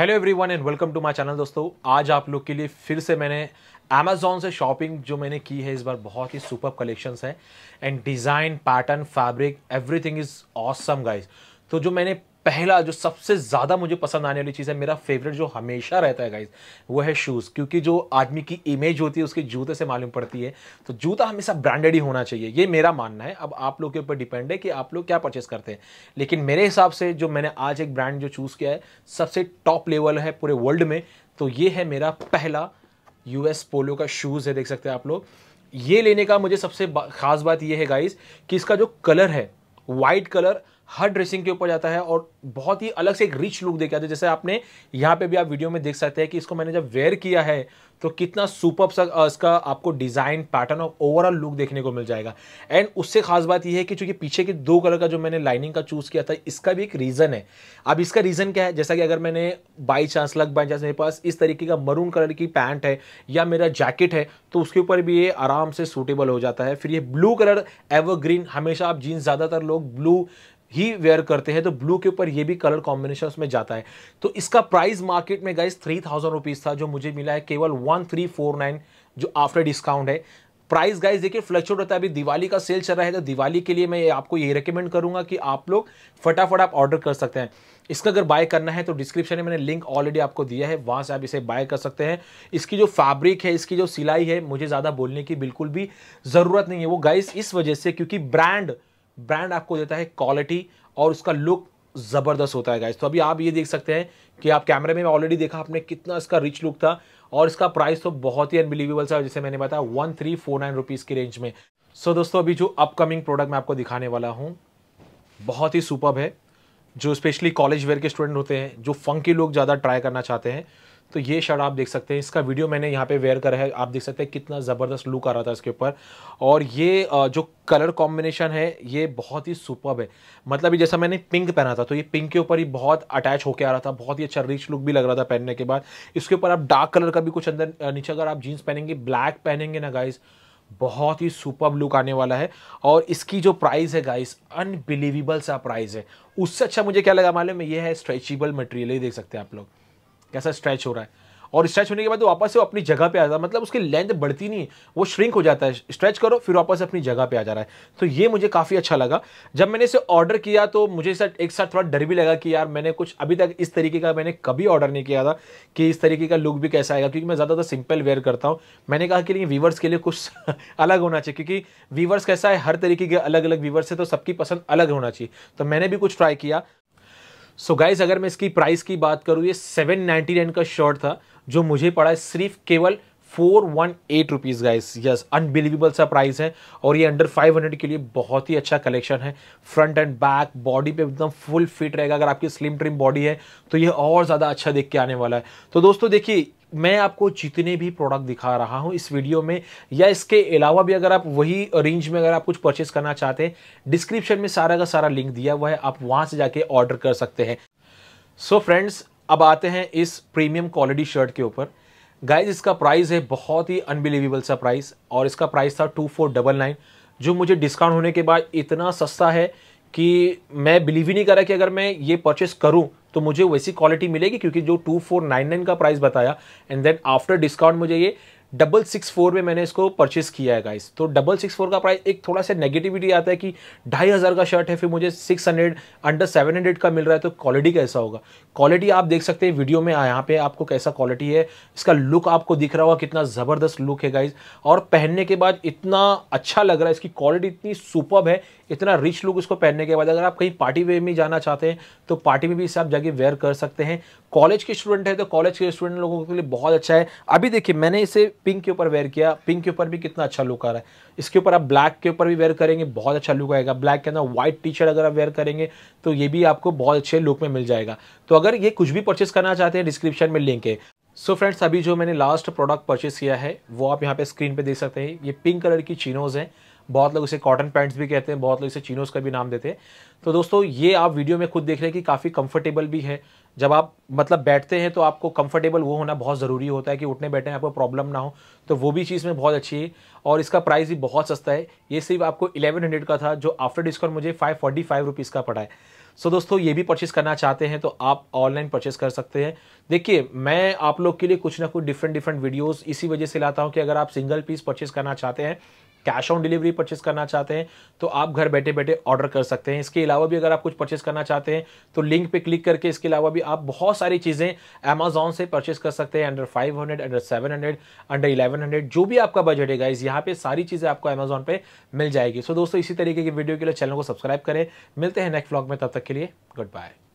hello everyone and welcome to my channel दोस्तों आज आप लोग के लिए फिर से मैंने अमेजोन से शॉपिंग जो मैंने की है इस बार बहुत ही सुपर कलेक्शंस है and design pattern fabric everything is awesome guys तो जो मैंने पहला जो सबसे ज़्यादा मुझे पसंद आने वाली चीज़ है मेरा फेवरेट जो हमेशा रहता है गाइज वो है शूज़ क्योंकि जो आदमी की इमेज होती है उसके जूते से मालूम पड़ती है तो जूता हमेशा ब्रांडेड ही होना चाहिए ये मेरा मानना है अब आप लोग के ऊपर डिपेंड है कि आप लोग क्या परचेस करते हैं लेकिन मेरे हिसाब से जो मैंने आज एक ब्रांड जो चूज़ किया है सबसे टॉप लेवल है पूरे वर्ल्ड में तो ये है मेरा पहला यूएस पोलो का शूज़ है देख सकते हैं आप लोग ये लेने का मुझे सबसे खास बात ये है गाइज कि इसका जो कलर है वाइट कलर हर ड्रेसिंग के ऊपर जाता है और बहुत ही अलग से एक रिच लुक देखा जाता है जैसे आपने यहाँ पे भी आप वीडियो में देख सकते हैं कि इसको मैंने जब वेयर किया है तो कितना सुपर सा इसका आपको डिज़ाइन पैटर्न और ओवरऑल लुक देखने को मिल जाएगा एंड उससे खास बात यह है कि चूंकि पीछे के दो कलर का जो मैंने लाइनिंग का चूज़ किया था इसका भी एक रीज़न है अब इसका रीज़न क्या है जैसा कि अगर मैंने बाई चांस लग बाई चांस मेरे पास इस तरीके का मरून कलर की पैंट है या मेरा जैकेट है तो उसके ऊपर भी ये आराम से सूटेबल हो जाता है फिर ये ब्लू कलर एवरग्रीन हमेशा आप जीन्स ज़्यादातर लोग ब्लू ही वेयर करते हैं तो ब्लू के ऊपर ये भी कलर कॉम्बिनेशन में जाता है तो इसका प्राइस मार्केट में गाइज थ्री थाउजेंड रुपीज़ था जो मुझे मिला है केवल वन थ्री फोर नाइन जो आफ्टर डिस्काउंट है प्राइस गाइज देखिए फ्लक्चुएट होता है अभी दिवाली का सेल चल रहा है तो दिवाली के लिए मैं आपको ये रिकमेंड करूंगा कि आप लोग फटाफट आप ऑर्डर कर सकते हैं इसका अगर बाय करना है तो डिस्क्रिप्शन में मैंने लिंक ऑलरेडी आपको दिया है वहाँ से आप इसे बाय कर सकते हैं इसकी जो फैब्रिक है इसकी जो सिलाई है मुझे ज़्यादा बोलने की बिल्कुल भी ज़रूरत नहीं है वो गाइस इस वजह से क्योंकि ब्रांड ब्रांड आपको देता है क्वालिटी और उसका लुक ज़बरदस्त होता है गाइज तो अभी आप ये देख सकते हैं कि आप कैमरे में ऑलरेडी देखा आपने कितना इसका रिच लुक था और इसका प्राइस तो बहुत ही अनबिलीवेबल सा जैसे मैंने बताया one three four nine rupees के रेंज में सो so, दोस्तों अभी जो अपकमिंग प्रोडक्ट मैं आपको दिखाने वाला हूँ बहुत ही सुपर है जो स्पेशली कॉलेज वेयर के स्टूडेंट होते हैं जो फंकी लोग ज़्यादा ट्राई करना चाहते हैं तो ये शर्ट आप देख सकते हैं इसका वीडियो मैंने यहाँ पे वेयर करा है आप देख सकते हैं कितना ज़बरदस्त लुक आ रहा था इसके ऊपर और ये जो कलर कॉम्बिनेशन है ये बहुत ही सुपर है मतलब जैसा मैंने पिंक पहना था तो ये पिंक के ऊपर ही बहुत अटैच होकर आ रहा था बहुत ही अच्छा रिच लुक भी लग रहा था पहनने के बाद इसके ऊपर आप डार्क कलर का भी कुछ अंदर नीचे अगर आप जीन्स पहनेंगे ब्लैक पहनेंगे ना गाइज़ बहुत ही सुपर लुक आने वाला है और इसकी जो प्राइस है गाइस अनबिलीवेबल सा प्राइस है उससे अच्छा मुझे क्या लगा मालूम ये है स्ट्रेचेबल मटेरियल ही देख सकते हैं आप लोग कैसा स्ट्रेच हो रहा है और स्ट्रेच होने के बाद वापस से अपनी जगह पे आ जाता है मतलब उसकी लेंथ बढ़ती नहीं है वो श्रिंक हो जाता है स्ट्रेच करो फिर वापस अपनी जगह पे आ जा रहा है तो ये मुझे काफ़ी अच्छा लगा जब मैंने इसे ऑर्डर किया तो मुझे साथ एक साथ थोड़ा डर भी लगा कि यार मैंने कुछ अभी तक इस तरीके का मैंने कभी ऑर्डर नहीं किया था कि इस तरीके का लुक भी कैसा आएगा क्योंकि मैं ज़्यादातर सिंपल वेयर करता हूँ मैंने कहा कि वीवर्स के लिए कुछ अलग होना चाहिए क्योंकि वीवर्स कैसा है हर तरीके के अलग अलग वीवर्स है तो सबकी पसंद अलग होना चाहिए तो मैंने भी कुछ ट्राई किया सो so गाइज अगर मैं इसकी प्राइस की बात करूँ ये सेवन नाइन्टी नाइन का शर्ट था जो मुझे पड़ा है सिर्फ केवल four one eight rupees guys yes unbelievable सा प्राइस है और ये अंडर फाइव हंड्रेड के लिए बहुत ही अच्छा कलेक्शन है फ्रंट एंड बैक बॉडी पे एकदम फुल फिट रहेगा अगर आपकी स्लिम ट्रिम बॉडी है तो ये और ज़्यादा अच्छा देख के आने वाला है तो दोस्तों देखिए मैं आपको जितने भी प्रोडक्ट दिखा रहा हूँ इस वीडियो में या इसके अलावा भी अगर आप वही रेंज में अगर आप कुछ परचेस करना चाहते हैं डिस्क्रिप्शन में सारा का सारा लिंक दिया हुआ है आप वहाँ से जाके ऑर्डर कर सकते हैं सो so फ्रेंड्स अब आते हैं इस प्रीमियम क्वालिटी शर्ट के ऊपर गाइज इसका प्राइस है बहुत ही अनबिलीवेबल सा प्राइस और इसका प्राइस था टू फोर डबल नाइन जो मुझे डिस्काउंट होने के बाद इतना सस्ता है कि मैं बिलीव ही नहीं करा कि अगर मैं ये परचेस करूँ तो मुझे वैसी क्वालिटी मिलेगी क्योंकि जो 2499 का प्राइस बताया एंड देन आफ्टर डिस्काउंट मुझे ये डबल सिक्स फोर में मैंने इसको परचेस किया है गाइस तो डबल सिक्स फोर का प्राइस एक थोड़ा सा नेगेटिविटी आता है कि ढाई हज़ार का शर्ट है फिर मुझे six hundred under seven hundred का मिल रहा है तो क्वालिटी कैसा होगा क्वालिटी आप देख सकते हैं वीडियो में यहाँ पे आपको कैसा क्वालिटी है इसका लुक आपको दिख रहा होगा कितना ज़बरदस्त लुक है गाइज और पहनने के बाद इतना अच्छा लग रहा है इसकी क्वालिटी इतनी सुपर है इतना रिच लुक उसको पहनने के बाद अगर आप कहीं पार्टी वे में जाना चाहते हैं तो पार्टी में भी इसे आप जाके वेयर कर सकते हैं कॉलेज के स्टूडेंट है तो कॉलेज के स्टूडेंट लोगों के लिए बहुत अच्छा है अभी देखिए मैंने इसे पिंक के ऊपर वेयर किया पिंक के ऊपर भी कितना अच्छा लुक आ रहा है इसके ऊपर आप ब्लैक के ऊपर भी वेयर करेंगे बहुत अच्छा लुक आएगा ब्लैक के अंदर व्हाइट टी शर्ट अगर आप वेयर करेंगे तो ये भी आपको बहुत अच्छे लुक में मिल जाएगा तो अगर ये कुछ भी परचेस करना चाहते हैं डिस्क्रिप्शन में लिंक है सो so फ्रेंड्स अभी जो मैंने लास्ट प्रोडक्ट परचेस किया है वो आप यहाँ पे स्क्रीन पे देख सकते हैं ये पिंक कलर की चीनोज़ हैं बहुत लोग इसे कॉटन पैंट्स भी कहते हैं बहुत लोग इसे चीनोज़ का भी नाम देते हैं तो दोस्तों ये आप वीडियो में खुद देख रहे हैं कि काफ़ी कंफर्टेबल भी है जब आप मतलब बैठते हैं तो आपको कंफर्टेबल वो होना बहुत ज़रूरी होता है कि उठने बैठने आपको प्रॉब्लम ना हो तो वो भी चीज़ में बहुत अच्छी है और इसका प्राइस भी बहुत सस्ता है ये सिर्फ आपको 1100 का था जो आफ्टर डिस्काउंट मुझे फाइव फोर्टी फाइव रुपीज़ का पड़ा है सो so, दोस्तों ये भी परचेस करना चाहते हैं तो आप ऑनलाइन परचेस कर सकते हैं देखिए मैं आप लोग के लिए कुछ ना कुछ डिफरेंट डिफरेंट वीडियोस इसी वजह से लाता हूं कि अगर आप सिंगल पीस परचेस करना चाहते हैं कैश ऑन डिलीवरी परचेस करना चाहते हैं तो आप घर बैठे बैठे ऑर्डर कर सकते हैं इसके अलावा भी अगर आप कुछ परचेस करना चाहते हैं तो लिंक पे क्लिक करके इसके अलावा भी आप बहुत सारी चीज़ें अमेजोन से परचेस कर सकते हैं under 500 under seven hundred under eleven hundred जो भी आपका बजट है गाइज यहाँ पे सारी चीज़ें आपको अमेजोन पे मिल जाएगी सो दोस्तों इसी तरीके की वीडियो के लिए चैनल को सब्सक्राइब करें मिलते हैं नेक्स्ट ब्लॉग में तब तक के लिए गुड बाय